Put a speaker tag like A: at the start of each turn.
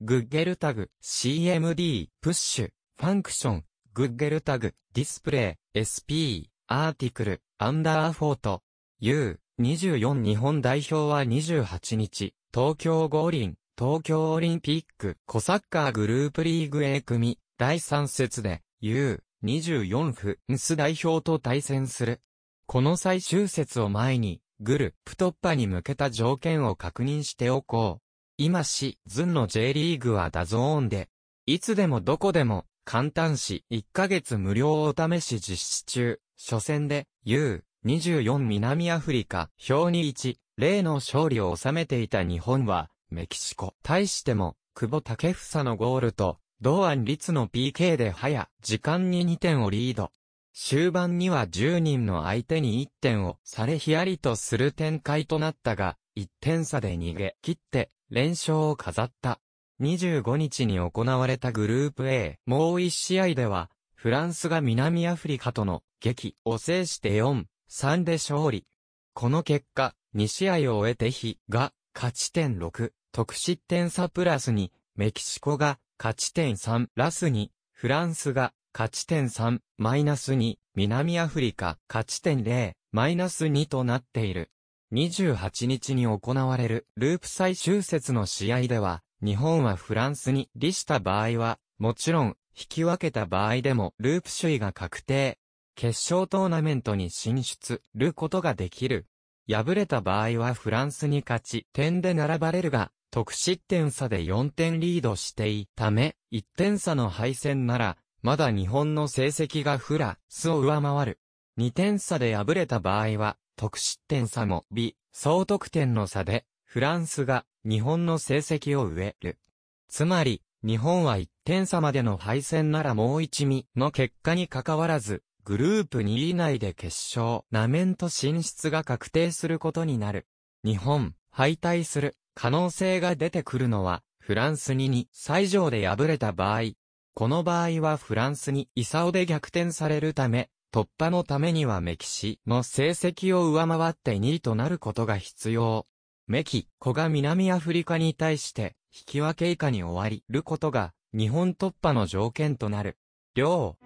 A: グッゲルタグ、CMD、プッシュ、ファンクション、グッゲルタグ、ディスプレイ、SP、アーティクル、アンダーフォート、U、24日本代表は28日、東京五輪、東京オリンピック、コサッカーグループリーグ A 組、第3節で、U、24フンス代表と対戦する。この最終節を前に、グループ突破に向けた条件を確認しておこう。今し、ズンの J リーグはダゾーンで、いつでもどこでも、簡単し、1ヶ月無料お試し実施中、初戦で、U24 南アフリカ、表に1、0の勝利を収めていた日本は、メキシコ。対しても、久保建英のゴールと、同案率の PK で早、時間に2点をリード。終盤には10人の相手に1点をされヒヤリとする展開となったが、1点差で逃げ切って、連勝を飾った。25日に行われたグループ A、もう一試合では、フランスが南アフリカとの激を制して4、3で勝利。この結果、2試合を終えて比が勝ち点6、得失点差プラス2、メキシコが勝ち点3、ラス2、フランスが勝ち点3、マイナス2、南アフリカ勝ち点0、マイナス2となっている。28日に行われるループ最終節の試合では、日本はフランスに利した場合は、もちろん、引き分けた場合でもループ首位が確定。決勝トーナメントに進出ることができる。敗れた場合はフランスに勝ち点で並ばれるが、得失点差で4点リードしていため、1点差の敗戦なら、まだ日本の成績がフラスを上回る。2点差で敗れた場合は、得失点差も美、総得点の差で、フランスが日本の成績を植える。つまり、日本は1点差までの敗戦ならもう一味の結果に関わらず、グループ2位以内で決勝、ナメント進出が確定することになる。日本、敗退する可能性が出てくるのは、フランスに2最上で敗れた場合。この場合はフランスにイサオで逆転されるため、突破のためにはメキシの成績を上回って2位となることが必要。メキコが南アフリカに対して引き分け以下に終わりることが日本突破の条件となる。両。